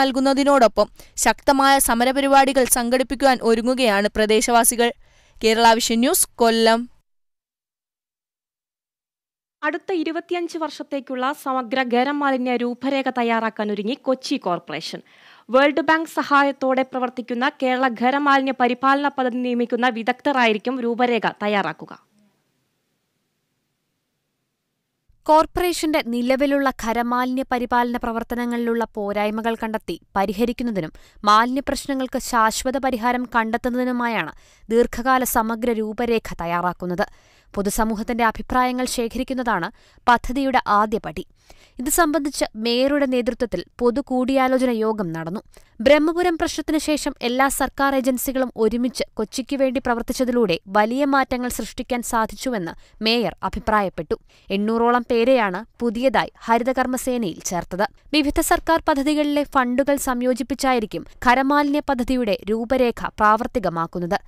നൽകുന്നതിനോടൊപ്പം ശക്തമായ സമരപരിപാടികൾ സംഘടിപ്പിക്കുവാൻ ഒരുങ്ങുകയാണ് പ്രദേശവാസികൾ കേരള വിഷൻ ന്യൂസ് കൊല്ലം അടുത്ത ഇരുപത്തിയഞ്ച് വർഷത്തേക്കുള്ള സമഗ്ര മാലിന്യ രൂപരേഖ തയ്യാറാക്കാൻ ഒരുങ്ങി കൊച്ചി കോർപ്പറേഷൻ വേൾഡ് ബാങ്ക് സഹായത്തോടെ പ്രവർത്തിക്കുന്ന കേരള ഖരമാലിന്യ പരിപാലന പദ്ധതി നിയമിക്കുന്ന വിദഗ്ധരായിരിക്കും രൂപരേഖ തയ്യാറാക്കുക കോർപ്പറേഷന്റെ നിലവിലുള്ള ഖരമാലിന്യ പരിപാലന പ്രവർത്തനങ്ങളിലുള്ള പോരായ്മകൾ കണ്ടെത്തി പരിഹരിക്കുന്നതിനും മാലിന്യപ്രശ്നങ്ങൾക്ക് ശാശ്വത പരിഹാരം കണ്ടെത്തുന്നതിനുമായാണ് ദീർഘകാല സമഗ്ര രൂപരേഖ തയ്യാറാക്കുന്നത് പൊതുസമൂഹത്തിന്റെ അഭിപ്രായങ്ങൾ ശേഖരിക്കുന്നതാണ് പദ്ധതിയുടെ ആദ്യപടി ഇത് സംബന്ധിച്ച് മേയറുടെ നേതൃത്വത്തിൽ പൊതു കൂടിയാലോചന യോഗം നടന്നു ബ്രഹ്മപുരം പ്രശ്നത്തിന് ശേഷം എല്ലാ സർക്കാർ ഏജൻസികളും ഒരുമിച്ച് കൊച്ചിക്ക് വേണ്ടി പ്രവർത്തിച്ചതിലൂടെ വലിയ മാറ്റങ്ങൾ സൃഷ്ടിക്കാൻ സാധിച്ചുവെന്ന് മേയർ അഭിപ്രായപ്പെട്ടു എണ്ണൂറോളം പേരെയാണ് പുതിയതായി ഹരിതകർമ്മസേനയിൽ ചേർത്തത് വിവിധ സർക്കാർ പദ്ധതികളിലെ ഫണ്ടുകൾ സംയോജിപ്പിച്ചായിരിക്കും ഖരമാലിന്യ പദ്ധതിയുടെ രൂപരേഖ പ്രാവർത്തികമാക്കുന്നത്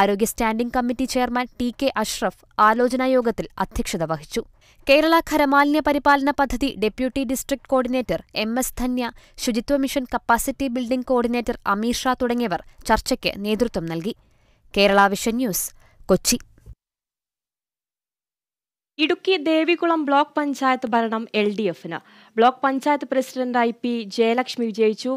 ആരോഗ്യ standing committee chairman T K Ashraf ആലോചനാ യോഗത്തിൽ അധ്യക്ഷത വഹിച്ചു കേരള ഖരമാലിന്യ പരിപാലന പദ്ധതി deputy district coordinator M S Dhanya Suchitwa mission capacity building coordinator Ameer Shah തുടങ്ങിയവർ ചർച്ചയ്ക്ക് നേതൃത്വം നൽകി Kerala vision news Kochi Idukki Devikulam block panchayat ഭരണം എൽ ഡി എഫിന് ബ്ലോക്ക് പഞ്ചായത്ത് പ്രസിഡന്റായി പി ജയലക്ഷ്മി വിജയിച്ചു